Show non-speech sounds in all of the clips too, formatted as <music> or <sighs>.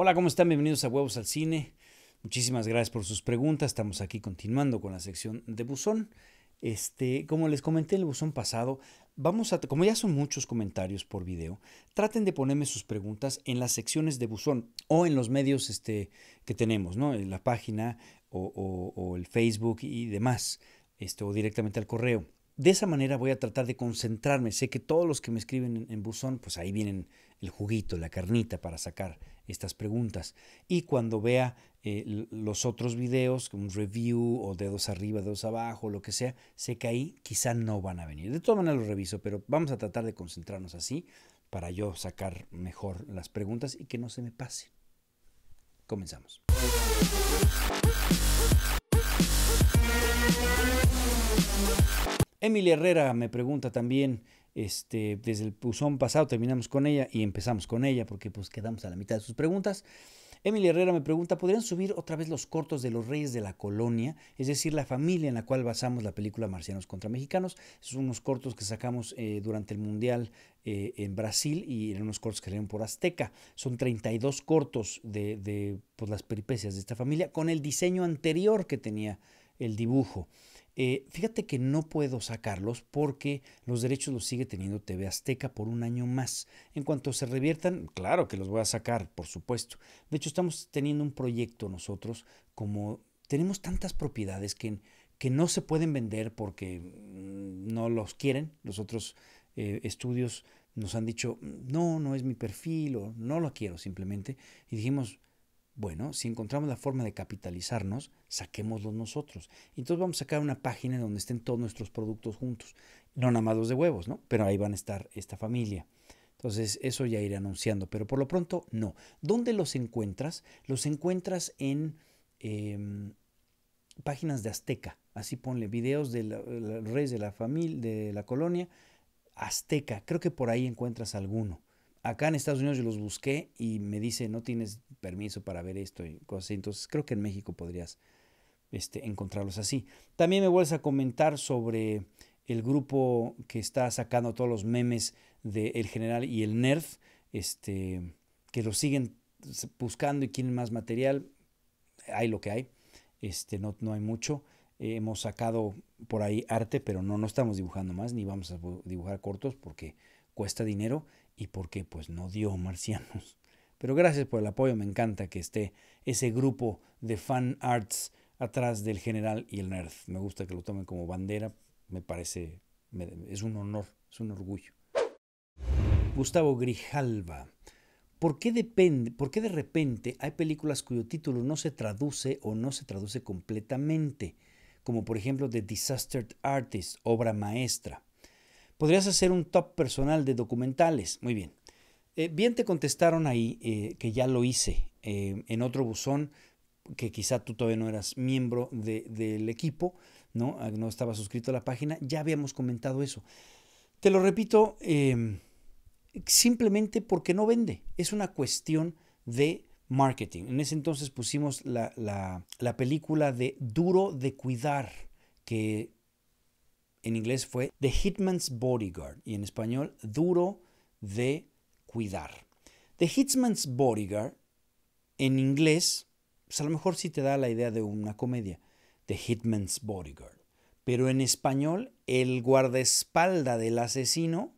Hola, ¿cómo están? Bienvenidos a Huevos al Cine. Muchísimas gracias por sus preguntas. Estamos aquí continuando con la sección de buzón. Este, como les comenté en el buzón pasado, vamos a, como ya son muchos comentarios por video, traten de ponerme sus preguntas en las secciones de buzón o en los medios este, que tenemos, ¿no? En la página o, el Facebook y demás, este, o directamente al correo de esa manera voy a tratar de concentrarme. Sé que todos los que me escriben en, buzón, pues ahí vienen el juguito, la carnita para sacar estas preguntas. Y cuando vea eh, los otros videos, un review o dedos arriba, dedos abajo, lo que sea, sé que ahí quizá no van a venir. De todas maneras los reviso, pero vamos a tratar de concentrarnos así para yo sacar mejor las preguntas y que no se me pase. Comenzamos. Emily Herrera me pregunta también, este, desde el puzón pasado terminamos con ella y empezamos con ella porque pues quedamos a la mitad de sus preguntas. Emily Herrera me pregunta, ¿podrían subir otra vez los cortos de los Reyes de la Colonia? Es decir, la familia en la cual basamos la película Marcianos contra Mexicanos. Son unos cortos que sacamos eh, durante el Mundial eh, en Brasil y eran unos cortos que salieron por Azteca. Son 32 cortos de, pues, las peripecias de esta familia con el diseño anterior que tenía el dibujo. Eh, fíjate que no puedo sacarlos porque los derechos los sigue teniendo TV Azteca por un año más. En cuanto se reviertan, claro que los voy a sacar, por supuesto. De hecho, estamos teniendo un proyecto nosotros como tenemos tantas propiedades que, que no se pueden vender porque no los quieren. Los otros eh, estudios nos han dicho, no, no es mi perfil o no lo quiero simplemente. Y dijimos, bueno, si encontramos la forma de capitalizarnos, saquémoslos nosotros. Entonces vamos a sacar una página donde estén todos nuestros productos juntos. No nada más los de huevos, ¿no? Pero ahí van a estar esta familia. Entonces eso ya iré anunciando, pero por lo pronto no. ¿Dónde los encuentras? Los encuentras en em, páginas de Azteca. Así ponle videos de rey de la familia, de la colonia. Azteca, creo que por ahí encuentras alguno acá en Estados Unidos yo los busqué y me dice, no tienes permiso para ver esto y cosas Entonces creo que en México podrías este, encontrarlos así. También me vuelves a comentar sobre el grupo que está sacando todos los memes de El General y el Nerf, este, que lo siguen buscando y quieren más material. Hay lo que hay, este, no, no hay mucho. hemos sacado por ahí arte, pero no, no estamos dibujando más, ni vamos a dibujar cortos porque cuesta dinero ¿Y por qué? Pues no dio marcianos. <laughs> Pero gracias por el apoyo, me encanta que esté ese grupo de fan arts atrás del general y el nerd. Me gusta que lo tomen como bandera, me parece, es un honor, es un orgullo. Gustavo Grijalva. ¿Por qué, depende, ¿Por qué de repente hay películas cuyo título no se traduce o no se traduce completamente? Como por ejemplo The Disastered Artist, obra maestra podrías hacer un top personal de documentales. Muy bien. Eh, bien te contestaron ahí eh, que ya lo hice eh, en otro buzón que quizá tú todavía no eras miembro del equipo, ¿no? Ah, no estaba suscrito a la página, ya habíamos comentado eso. Te lo repito, em, simplemente porque no vende, es una cuestión de marketing. En ese entonces pusimos la, la película de Duro de Cuidar, que en inglés fue The Hitman's Bodyguard y en español Duro de Cuidar. The Hitman's Bodyguard en inglés, pues a lo mejor sí te da la idea de una comedia, The Hitman's Bodyguard. Pero en español, el guardaespalda del asesino,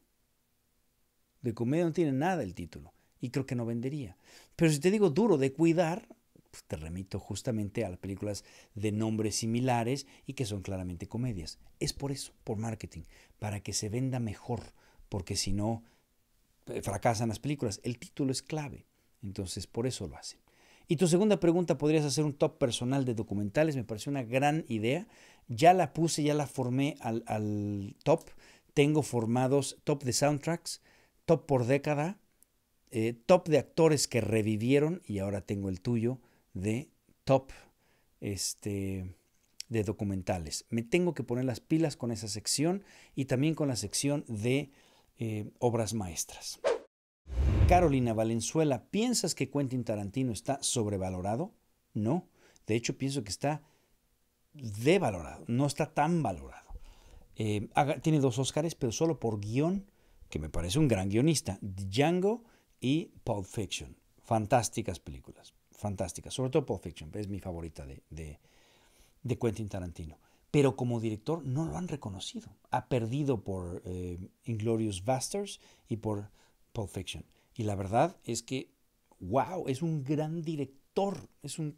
de comedia no tiene nada el título y creo que no vendería. Pero si te digo duro de cuidar, pues, te remito justamente a las películas de nombres similares y que son claramente comedias. Es por eso, por marketing, para que se venda mejor, porque si no, eh, fracasan las películas. El título es clave, entonces por eso lo hacen. Y tu segunda pregunta, ¿podrías hacer un top personal de documentales? Me parece una gran idea. Ya la puse, ya la formé al, top. Tengo formados top de soundtracks, top por década, eh, top de actores que revivieron, y ahora tengo el tuyo, de top este, de documentales. Me tengo que poner las pilas con esa sección y también con la sección de eh, obras maestras. Carolina Valenzuela, ¿piensas que Quentin Tarantino está sobrevalorado? No, de hecho pienso que está devalorado, no está tan valorado. Eh, tiene dos Oscars pero solo por guión, que me parece un gran guionista, Django y Pulp Fiction. Fantásticas películas fantástica, sobre todo Pulp Fiction, es mi favorita de, de, Quentin Tarantino. Pero como director no lo han reconocido. Ha perdido por eh, Inglorious Basterds y por Pulp Fiction. Y la verdad es que, wow, es un gran director, es un,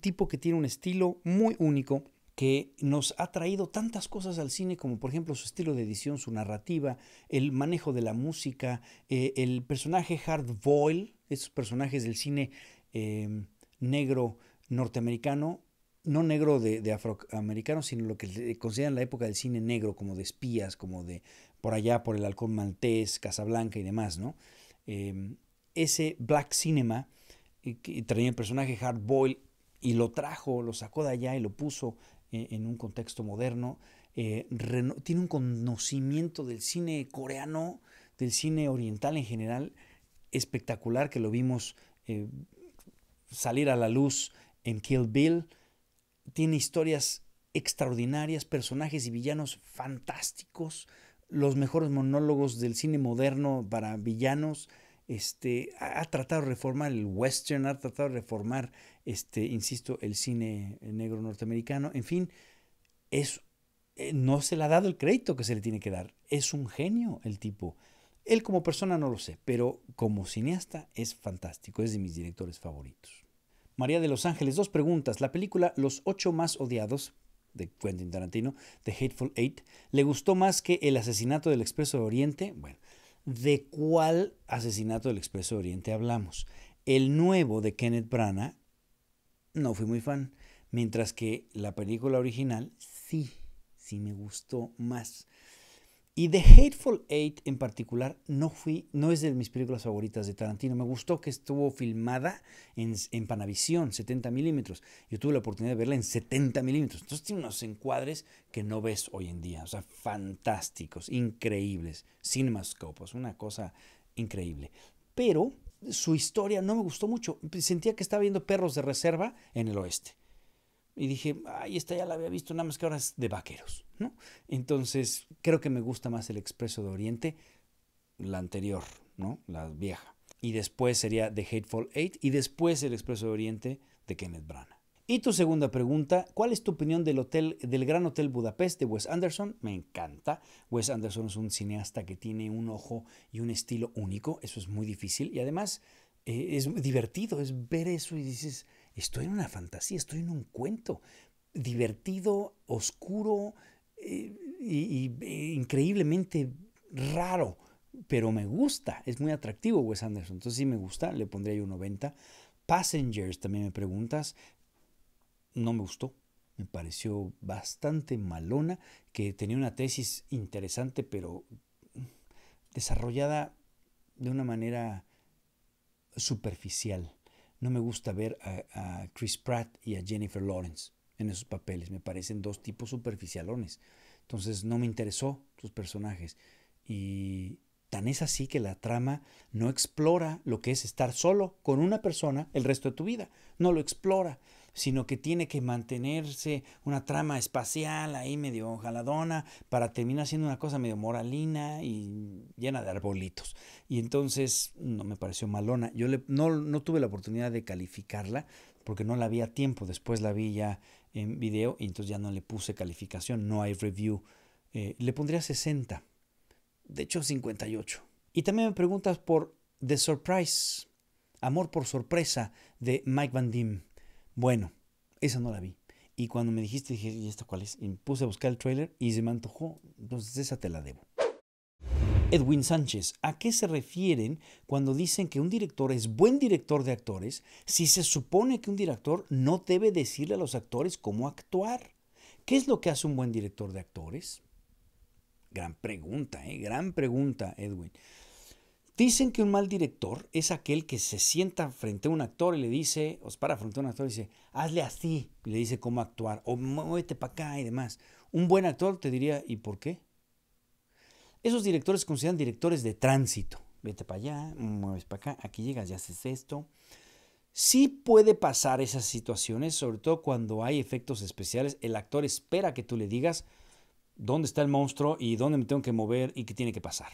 tipo que tiene un estilo muy único que nos ha traído tantas cosas al cine, como por ejemplo su estilo de edición, su narrativa, el manejo de la música, eh, el personaje Hard Boil, esos personajes del cine Em, negro norteamericano, no negro de, afroamericano, sino lo que consideran la época del cine negro, como de espías, como de por allá, por el halcón maltés, Casablanca y demás, ¿no? Em, ese black cinema eh, que traía el personaje Hard Boyle y lo trajo, lo sacó de allá y lo puso eh, en, un contexto moderno. Eh, tiene un conocimiento del cine coreano, del cine oriental en general, espectacular, que lo vimos salir a la luz en Kill Bill. Tiene historias extraordinarias, personajes y villanos fantásticos, los mejores monólogos del cine moderno para villanos. Este, ha, tratado de reformar el western, ha tratado de reformar, este, insisto, el cine negro norteamericano. En fin, es, eh, no se le ha dado el crédito que se le tiene que dar. Es un genio el tipo. Él como persona no lo sé, pero como cineasta es fantástico, es de mis directores favoritos. María de los Ángeles, dos preguntas. La película Los ocho más odiados de Quentin Tarantino, The Hateful Eight, ¿le gustó más que El asesinato del Expreso de Oriente? Bueno, ¿de cuál asesinato del Expreso de Oriente hablamos? El nuevo de Kenneth Branagh, no fui muy fan, mientras que la película original sí, sí me gustó más. Y The Hateful Eight en particular no, fui, no es de mis películas favoritas de Tarantino. Me gustó que estuvo filmada en, en Panavisión, 70 milímetros. Yo tuve la oportunidad de verla en 70 milímetros. Entonces tiene unos encuadres que no ves hoy en día. O sea, fantásticos, increíbles. Cinemascopos, una cosa increíble. Pero su historia no me gustó mucho. Sentía que estaba viendo perros de reserva en el oeste. Y dije, ay, esta ya la había visto, nada más que ahora es de vaqueros. ¿no? Entonces, creo que me gusta más el Expreso de Oriente, la anterior, ¿no? La vieja. Y después sería The Hateful Eight y después el Expreso de Oriente de Kenneth Branagh. Y tu segunda pregunta, ¿cuál es tu opinión del hotel del Gran Hotel Budapest de Wes Anderson? Me encanta. Wes Anderson es un cineasta que tiene un ojo y un estilo único, eso es muy difícil y además eh, es divertido, es ver eso y dices, estoy en una fantasía, estoy en un cuento. Divertido, oscuro, y, increíblemente raro, pero me gusta, es muy atractivo Wes Anderson, entonces sí me gusta, le pondría yo un 90. Passengers, también me preguntas, no me gustó, me pareció bastante malona, que tenía una tesis interesante, pero desarrollada de una manera superficial. No me gusta ver a Chris Pratt y a Jennifer Lawrence en esos papeles. Me parecen dos tipos superficialones. Entonces no me interesó sus personajes. Y tan es así que la trama no explora lo que es estar solo con una persona el resto de tu vida. No lo explora, sino que tiene que mantenerse una trama espacial ahí medio jaladona para terminar siendo una cosa medio moralina y llena de arbolitos. Y entonces no me pareció malona. Yo le, no, no tuve la oportunidad de calificarla porque no la vi a tiempo. Después la vi ya en video y entonces ya no le puse calificación, no hay review. Eh, le pondría 60, de hecho 58. Y también me preguntas por The Surprise, Amor por Sorpresa de Mike Van Diem Bueno, esa no la vi. Y cuando me dijiste, dije, ¿y esta cuál es? Y me puse a buscar el trailer y se me antojó, entonces esa te la debo. Edwin Sánchez, ¿a qué se refieren cuando dicen que un director es buen director de actores si se supone que un director no debe decirle a los actores cómo actuar? ¿Qué es lo que hace un buen director de actores? Gran pregunta, ¿eh? gran pregunta, Edwin. Dicen que un mal director es aquel que se sienta frente a un actor y le dice, o para frente a un actor y dice, hazle así, y le dice cómo actuar, o muévete para acá y demás. Un buen actor te diría, ¿y por qué? Esos directores se consideran directores de tránsito. Vete para allá, mueves para acá, aquí llegas ya haces esto. Sí puede pasar esas situaciones, sobre todo cuando hay efectos especiales. El actor espera que tú le digas dónde está el monstruo y dónde me tengo que mover y qué tiene que pasar.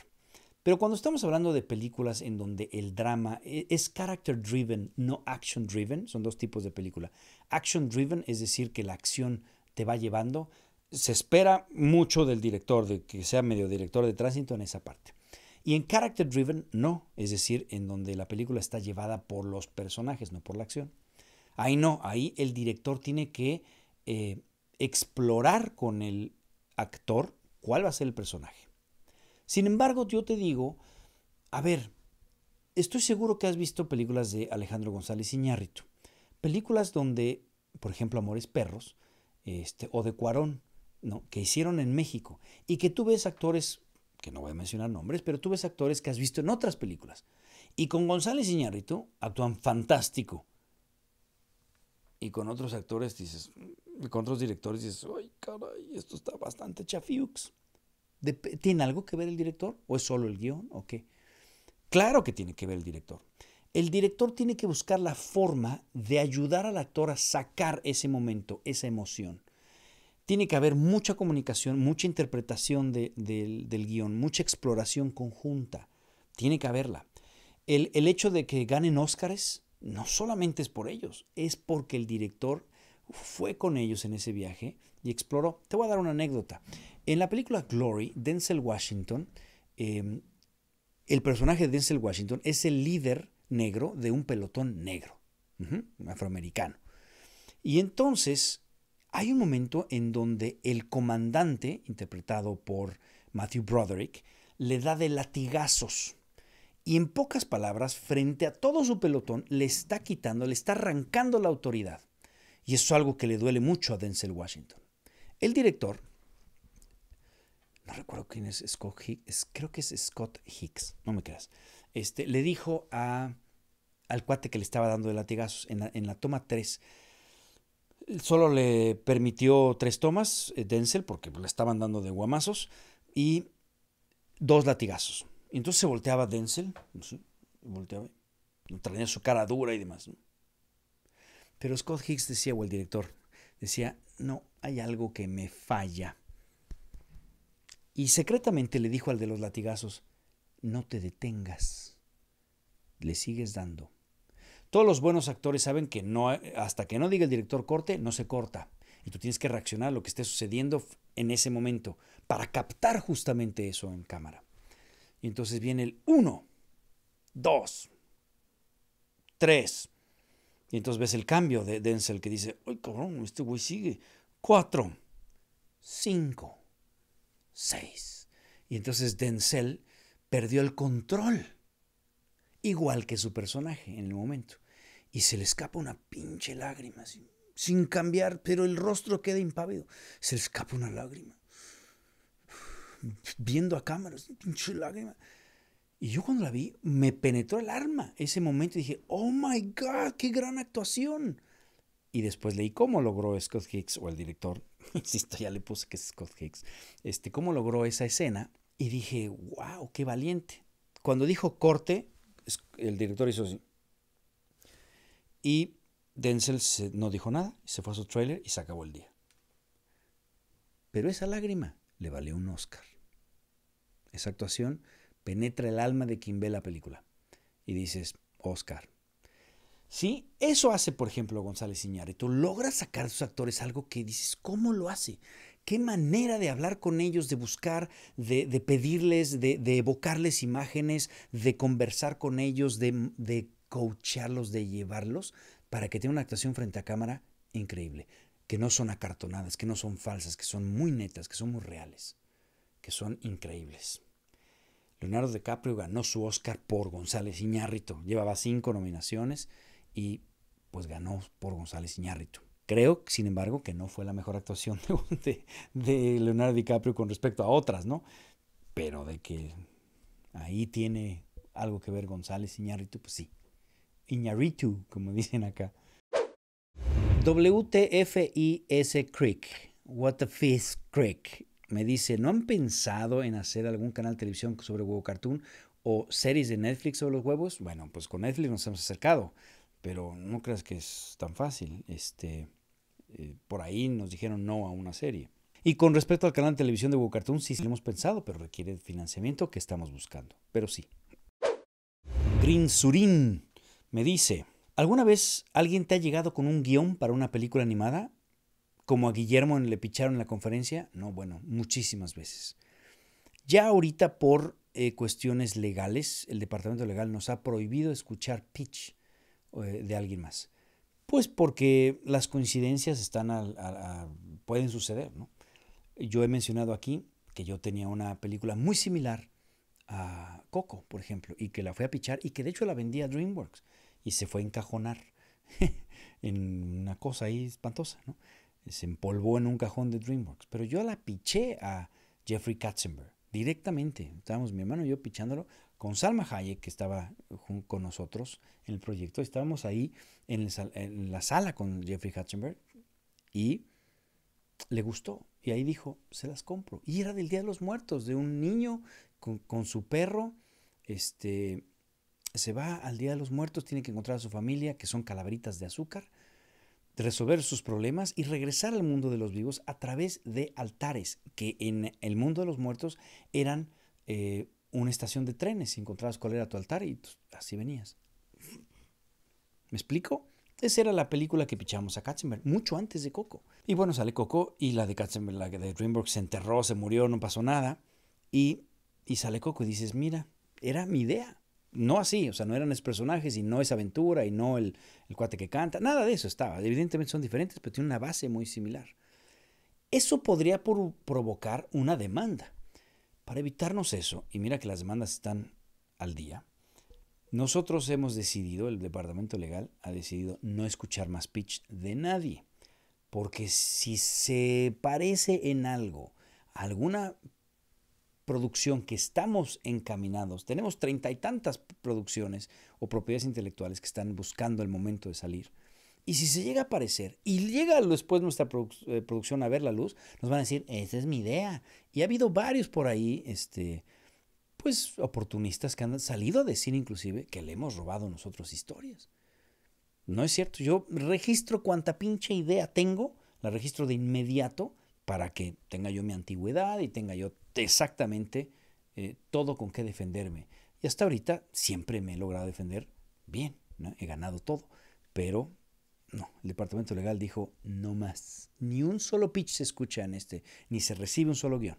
Pero cuando estamos hablando de películas en donde el drama e, es character driven, no action driven, son dos tipos de película. Action driven, es decir, que la acción te va llevando se espera mucho del director, de que sea medio director de tránsito en esa parte. Y en Character Driven no, es decir, en donde la película está llevada por los personajes, no por la acción. Ahí no, ahí el director tiene que eh, explorar con el actor cuál va a ser el personaje. Sin embargo, yo te digo, a ver, estoy seguro que has visto películas de Alejandro González Iñárritu, películas donde, por ejemplo, Amores Perros, este, o de Cuarón, que hicieron en México y que tú ves actores, que no voy a mencionar nombres, pero tú ves actores que has visto en otras películas. Y con González Iñárritu actúan fantástico. Y con otros actores dices, mm, con otros directores dices, ay, caray, esto está bastante chafiux. ¿Tiene algo que ver el director? ¿O es solo el guión? ¿O qué? Claro que tiene que ver el director. El director tiene que buscar la forma de ayudar al actor a sacar ese momento, esa emoción tiene que haber mucha comunicación, mucha interpretación del, guión, mucha exploración conjunta. Tiene que haberla. El, hecho de que ganen Óscares no solamente es por ellos, es porque el director fue con ellos en ese viaje y exploró. Te voy a dar una anécdota. En la película Glory, Denzel Washington, em, el personaje de Denzel Washington es el líder negro de un pelotón negro, afroamericano. Y entonces hay un momento en donde el comandante, interpretado por Matthew Broderick, le da de latigazos y en pocas palabras, frente a todo su pelotón, le está quitando, le está arrancando la autoridad. Y eso es algo que le duele mucho a Denzel Washington. El director, no recuerdo quién es Scott Hicks, creo que es Scott Hicks, no me creas, este, le dijo a, al cuate que le estaba dando de latigazos en la, en la toma 3, Solo le permitió tres tomas, eh, Denzel, porque le estaban dando de guamazos, y dos latigazos. Y entonces se volteaba Denzel, sé, volteaba, traía su cara dura y demás. Pero Scott Hicks decía, o el director, decía, no, hay algo que me falla. Y secretamente le dijo al de los latigazos, no te detengas, le sigues dando. Todos los buenos actores saben que no, hasta que no diga el director corte, no se corta. Y tú tienes que reaccionar a lo que esté sucediendo en ese momento para captar justamente eso en cámara. Y entonces viene el 1, 2, 3. Y entonces ves el cambio de Denzel que dice, ¡ay cabrón, este güey sigue! 4, cinco, 6. Y entonces Denzel perdió el control igual que su personaje en el momento. Y se le escapa una pinche lágrima, sin cambiar, pero el rostro queda impávido. Se le escapa una lágrima. <sighs> Viendo a cámara, una pinche lágrima. Y yo cuando la vi, me penetró el arma ese momento dije, oh my God, qué gran actuación. Y después leí cómo logró Scott Hicks, o el director, <laughs> insisto, ya le puse que es Scott Hicks, este, cómo logró esa escena. Y dije, wow, qué valiente. Cuando dijo corte, el director hizo así. Y Denzel no dijo nada, se fue a su trailer y se acabó el día. Pero esa lágrima le valió un Oscar. Esa actuación penetra el alma de quien ve la película. Y dices, Oscar. ¿Sí? Eso hace, por ejemplo, González tú logras sacar a sus actores algo que dices, ¿cómo lo hace? qué manera de hablar con ellos, de buscar, de, pedirles, de, evocarles imágenes, de conversar con ellos, de, coacharlos, de llevarlos para que tengan una actuación frente a cámara increíble, que no son acartonadas, que no son falsas, que son muy netas, que son muy reales, que son increíbles. Leonardo DiCaprio ganó su Oscar por González Iñárritu, llevaba cinco nominaciones y pues ganó por González Iñárritu. Creo, sin embargo, que no fue la mejor actuación <laughs> de, Leonardo DiCaprio con respecto a otras, ¿no? Pero de que ahí tiene algo que ver González Iñárritu, pues sí. Iñárritu, como <laughs> dicen acá. WTFIS Creek, What the Fish Creek, me dice, ¿no han pensado en hacer algún canal de televisión sobre huevo cartoon o series de Netflix sobre los huevos? Bueno, pues con Netflix nos hemos acercado, pero no creas que es tan fácil. Este, eh, por ahí nos dijeron no a una serie. Y con respecto al canal de televisión de cartoon sí, sí lo hemos pensado, pero requiere financiamiento que estamos buscando. Pero sí. Green Surin me dice, ¿alguna vez alguien te ha llegado con un guión para una película animada? Como a Guillermo le picharon en la conferencia. No, bueno, muchísimas veces. Ya ahorita por eh, cuestiones legales, el departamento legal nos ha prohibido escuchar pitch eh, de alguien más. Pues porque las coincidencias están pueden suceder. ¿no? Yo he mencionado aquí que yo tenía una película muy similar a Coco, por ejemplo, y que la fui a pichar y que de hecho la vendía a DreamWorks y se fue a encajonar <laughs> en una cosa ahí espantosa. ¿no? Se empolvó en un cajón de DreamWorks, pero yo la piché a Jeffrey Katzenberg directamente. Estábamos mi hermano y yo pichándolo con Salma Hayek, que estaba con nosotros en el proyecto. Estábamos ahí en, la sala con Jeffrey Hatchenberg y le gustó. Y ahí dijo, se las compro. Y era del Día de los Muertos, de un niño con, su perro, este, se va al Día de los Muertos, tiene que encontrar a su familia, que son calabritas de azúcar, resolver sus problemas y regresar al mundo de los vivos a través de altares, que en el mundo de los muertos eran eh, una estación de trenes y encontrabas cuál era tu altar y pues, así venías. ¿Me explico? Esa era la película que pichamos a Katzenberg, mucho antes de Coco. Y bueno, sale Coco y la de Katzenberg, la de DreamWorks, se enterró, se murió, no pasó nada. Y, y sale Coco y dices, mira, era mi idea. No así, o sea, no eran los personajes y no esa aventura y no el, el cuate que canta, nada de eso estaba. Evidentemente son diferentes, pero tienen una base muy similar. Eso podría provocar una demanda. Para evitarnos eso, y mira que las demandas están al día, nosotros hemos decidido, el departamento legal ha decidido no escuchar más pitch de nadie, porque si se parece en algo alguna producción que estamos encaminados, tenemos treinta y tantas producciones o propiedades intelectuales que están buscando el momento de salir, y si se llega a aparecer y llega después nuestra eh, producción a ver la luz, nos van a decir, esa es mi idea. Y ha habido varios por ahí, este, pues oportunistas que han salido a decir inclusive que le hemos robado nosotros historias. No es cierto, yo registro cuanta pinche idea tengo, la registro de inmediato para que tenga yo mi antigüedad y tenga yo exactamente eh, todo con qué defenderme. Y hasta ahorita siempre me he logrado defender bien, he ganado todo, pero no, el departamento legal dijo, no más. Ni un solo pitch se escucha en este, ni se recibe un solo guión.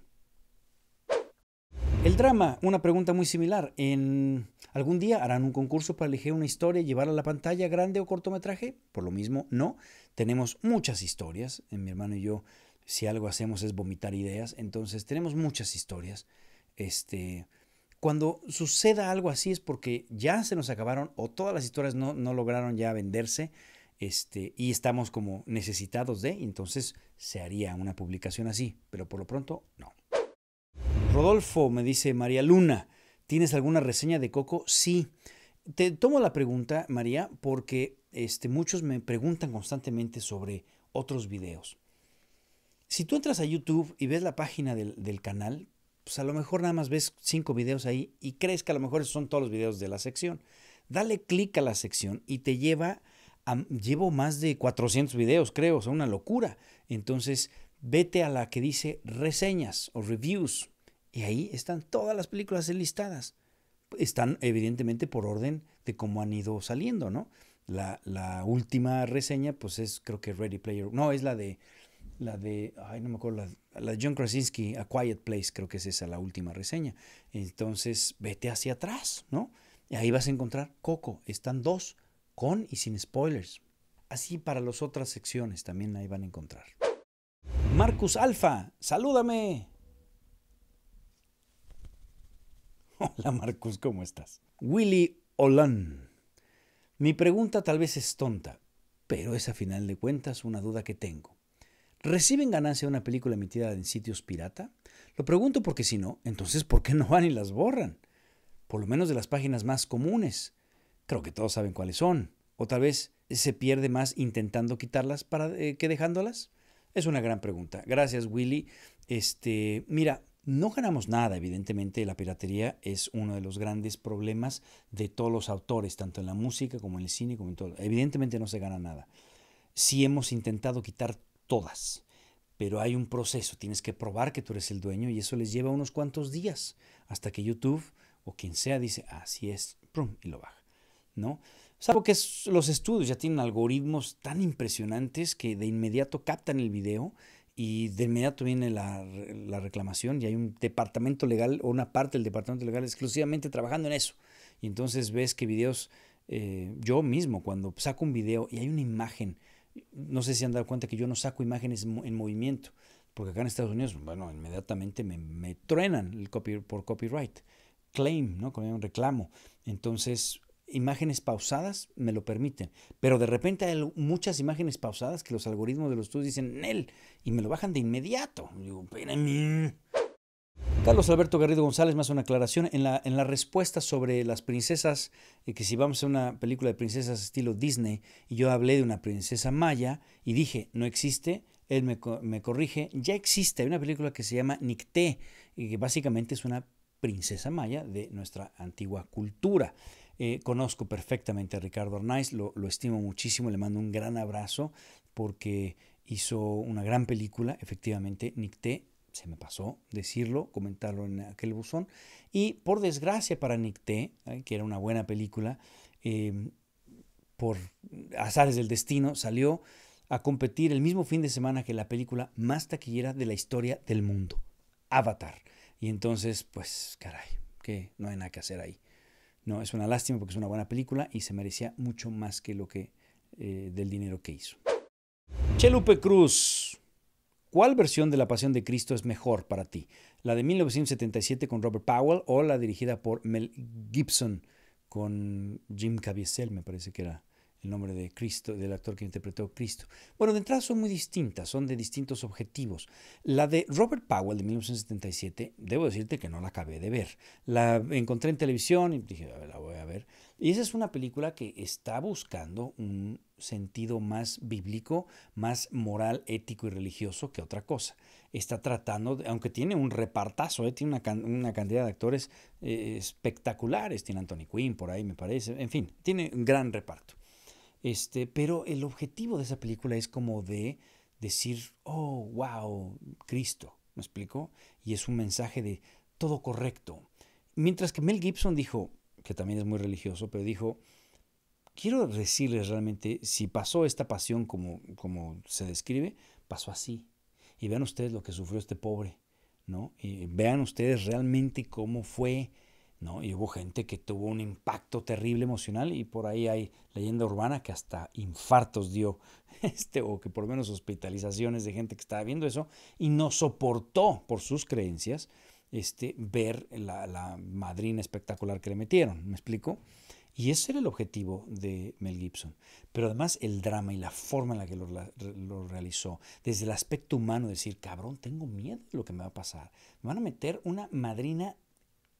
El drama, una pregunta muy similar. En algún día harán un concurso para elegir una historia y llevarla a la pantalla grande o cortometraje. Por lo mismo, no. Tenemos muchas historias. Eh, mi hermano y yo, si algo hacemos es vomitar ideas. Entonces tenemos muchas historias. Este, cuando suceda algo así es porque ya se nos acabaron o todas las historias no, no lograron ya venderse este, y estamos como necesitados de, entonces se haría una publicación así, pero por lo pronto no. Rodolfo, me dice María Luna, ¿tienes alguna reseña de Coco? Sí. Te tomo la pregunta, María, porque este, muchos me preguntan constantemente sobre otros videos. Si tú entras a YouTube y ves la página del, canal, pues a lo mejor nada más ves cinco videos ahí y crees que a lo mejor son todos los videos de la sección. Dale clic a la sección y te lleva llevo más de 400 videos, creo, es una locura. Entonces, vete a la que dice reseñas o reviews y ahí están todas las películas listadas. Están evidentemente por orden de cómo han ido saliendo, ¿no? La, última reseña, pues es, creo que Ready Player. No, es la de. La de. Ay, no me acuerdo. La, la John Krasinski, A Quiet Place, creo que es esa la última reseña. Entonces, vete hacia atrás, ¿no? Y ahí vas a encontrar Coco. Están dos con y sin spoilers. Así para las otras secciones también ahí van a encontrar. Marcus Alfa, salúdame. Hola Marcus, ¿cómo estás? Willy Olan. Mi pregunta tal vez es tonta, pero es a final de cuentas una duda que tengo. ¿Reciben ganancia una película emitida en sitios pirata? Lo pregunto porque si no, entonces ¿por qué no van y las borran? Por lo menos de las páginas más comunes. Creo que todos saben cuáles son. O tal vez se pierde más intentando quitarlas eh, que dejándolas. Es una gran pregunta. Gracias, Willy. Este, mira, no ganamos nada, evidentemente la piratería es uno de los grandes problemas de todos los autores, tanto en la música como en el cine, como en todo. Evidentemente no se gana nada. Sí hemos intentado quitar todas, pero hay un proceso, tienes que probar que tú eres el dueño y eso les lleva unos cuantos días hasta que YouTube o quien sea dice, así es, prum, y lo baja. ¿no? Salvo que los estudios ya tienen algoritmos tan impresionantes que de inmediato captan el video y de inmediato viene la, la, reclamación y hay un departamento legal o una parte del departamento legal exclusivamente trabajando en eso. Y entonces ves que videos, eh, yo mismo cuando saco un video y hay una imagen, no sé si han dado cuenta que yo no saco imágenes en movimiento, porque acá en Estados Unidos, bueno, inmediatamente me, me truenan el por copyright claim, ¿no? con un reclamo. Entonces, imágenes pausadas me lo permiten, pero de repente hay muchas imágenes pausadas que los algoritmos de los estudios dicen, él y me lo bajan de inmediato. Carlos Alberto Garrido González más hace una aclaración en la, en la respuesta sobre las princesas, eh, que si vamos a una película de princesas estilo Disney, y yo hablé de una princesa maya y dije, no existe, él me, me corrige, ya existe, hay una película que se llama Nicté, y que básicamente es una princesa maya de nuestra antigua cultura. Eh, conozco perfectamente a Ricardo Arnaiz, lo, estimo muchísimo, le mando un gran abrazo porque hizo una gran película, efectivamente, Nicté, se me pasó decirlo, comentarlo en aquel buzón, y por desgracia para Nicté, eh, que era una buena película, em, por azares del destino, salió a competir el mismo fin de semana que la película más taquillera de la historia del mundo, Avatar. Y entonces, pues, caray, que no hay nada que hacer ahí. No, es una lástima porque es una buena película y se merecía mucho más que lo que eh, del dinero que hizo. Chelupe Cruz, ¿cuál versión de La Pasión de Cristo es mejor para ti? ¿La de 1977 con Robert Powell o la dirigida por Mel Gibson con Jim Caviezel, me parece que era el nombre de Cristo, del actor que interpretó Cristo. Bueno, de entrada son muy distintas, son de distintos objetivos. La de Robert Powell de 1977, debo decirte que no la acabé de ver. La encontré en televisión y dije, a ver, la voy a ver. Y esa es una película que está buscando un sentido más bíblico, más moral, ético y religioso que otra cosa. Está tratando, aunque tiene un repartazo, eh, tiene una, cantidad de actores eh, espectaculares. Tiene Anthony Quinn por ahí, me parece. En fin, tiene un gran reparto. Este, pero el objetivo de esa película es como de decir, oh, wow, Cristo, ¿me explico? Y es un mensaje de todo correcto. Mientras que Mel Gibson dijo, que también es muy religioso, pero dijo, quiero decirles realmente, si pasó esta pasión como, como se describe, pasó así. Y vean ustedes lo que sufrió este pobre, ¿no? Y vean ustedes realmente cómo fue ¿no? Y hubo gente que tuvo un impacto terrible emocional y por ahí hay leyenda urbana que hasta infartos dio, <laughs> este, o que por lo menos hospitalizaciones de gente que estaba viendo eso y no soportó por sus creencias este, ver la, madrina espectacular que le metieron, ¿me explico? Y ese era el objetivo de Mel Gibson. Pero además el drama y la forma en la que lo, lo, realizó, desde el aspecto humano, decir, cabrón, tengo miedo de lo que me va a pasar. Me van a meter una madrina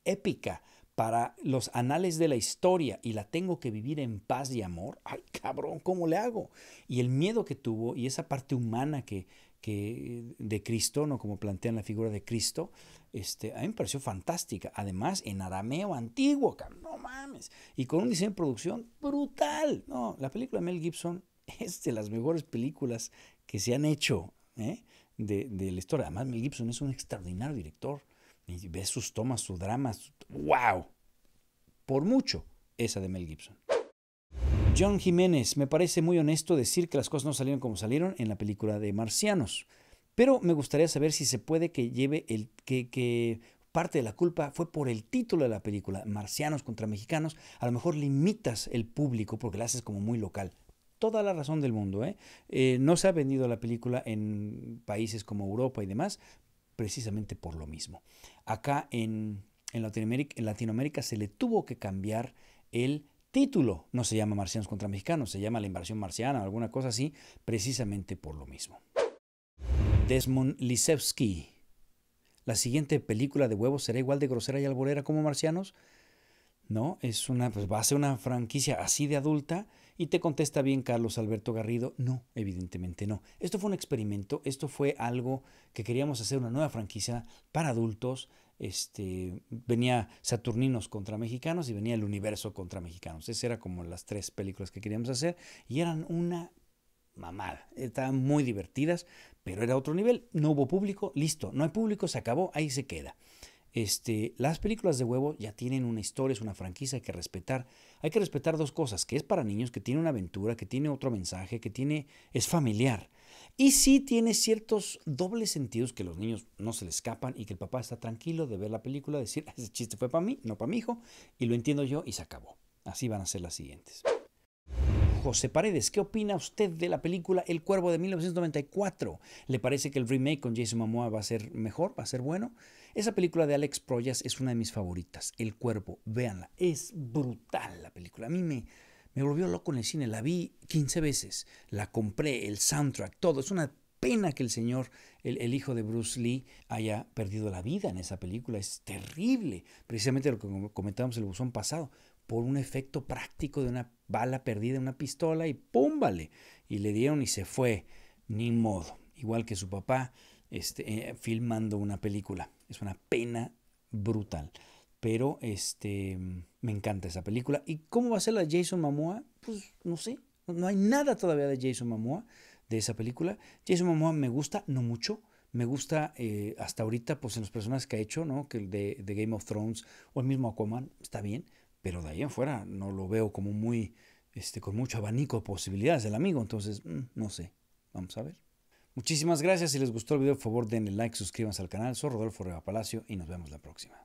épica para los anales de la historia y la tengo que vivir en paz y amor, <laughs> ay cabrón, ¿cómo le hago? Y el miedo que tuvo y esa parte humana que, que de Cristo, no como plantean la figura de Cristo, este, a mí me pareció fantástica. Además, en arameo antiguo, cabrón, no mames. Y con un diseño de producción brutal. No, la película de Mel Gibson <laughs> es de las mejores películas que se han hecho ¿eh? de, de la historia. Además, Mel Gibson es un extraordinario director. Y ves sus tomas, su drama. ¡Wow! Por mucho, esa de Mel Gibson. John Jiménez, me parece muy honesto decir que las cosas no salieron como salieron en la película de Marcianos, pero me gustaría saber si se puede que lleve el que, parte de la culpa fue por el título de la película, Marcianos contra Mexicanos, a lo mejor limitas el público porque la haces como muy local. Toda la razón del mundo, Eh, eh no se ha vendido la película en países como Europa y demás, precisamente por lo mismo. Acá en, en, Latinoamérica, se le tuvo que cambiar el título. No se llama Marcianos contra Mexicanos, se llama la invasión marciana o alguna cosa así, precisamente por lo mismo. Desmond Lisevsky. La siguiente película de huevos será igual de grosera y alborera como Marcianos. No, es una, pues, va a ser una franquicia así de adulta y te contesta bien Carlos Alberto Garrido, no, evidentemente no. Esto fue un experimento, esto fue algo que queríamos hacer una nueva franquicia para adultos. Este, venía Saturninos contra Mexicanos y venía El Universo contra Mexicanos. Esas eran como las tres películas que queríamos hacer y eran una mamada. Estaban muy divertidas, pero era otro nivel. No hubo público, listo, no hay público, se acabó, ahí se queda. Este, las películas de huevo ya tienen una historia, es una franquicia, hay que respetar. Hay que respetar dos cosas, que es para niños, que tiene una aventura, que tiene otro mensaje, que tiene es familiar. Y sí tiene ciertos dobles sentidos que los niños no se le escapan y que el papá está tranquilo de ver la película, decir, ah, ese chiste fue para mí, no para mi hijo, y lo entiendo yo y se acabó. Así van a ser las siguientes. José Paredes, ¿qué opina usted de la película El Cuervo de 1994? ¿Le parece que el remake con Jason Momoa va a ser mejor, va a ser bueno? Esa película de Alex Proyas es una de mis favoritas, El Cuerpo, véanla, es brutal la película, a mí me, me volvió loco en el cine, la vi 15 veces, la compré, el soundtrack, todo, es una pena que el señor, el, hijo de Bruce Lee, haya perdido la vida en esa película. Es terrible. Precisamente lo que comentábamos el buzón pasado, por un efecto práctico de una bala perdida en una pistola y ¡pum! Y le dieron y se fue. Ni modo igual que su papá, este, eh, filmando una película. Es una pena brutal. Pero este, mm, me encanta esa película. ¿Y cómo va a ser la Jason Mamoa? Pues no sé. No hay nada todavía de Jason Mamoa de esa película. Jason Mamoa me gusta, no mucho. Me gusta eh, hasta ahorita, pues en los personajes que ha hecho, ¿no? Que el de, de, Game of Thrones o el mismo Aquaman, está bien. Pero de ahí en fuera no lo veo como muy, este, con mucho abanico de posibilidades del amigo. Entonces, mm, no sé. Vamos a ver. Muchísimas gracias. Si les gustó el video, por favor denle like, suscríbanse al canal. Soy Rodolfo Reba Palacio y nos vemos la próxima.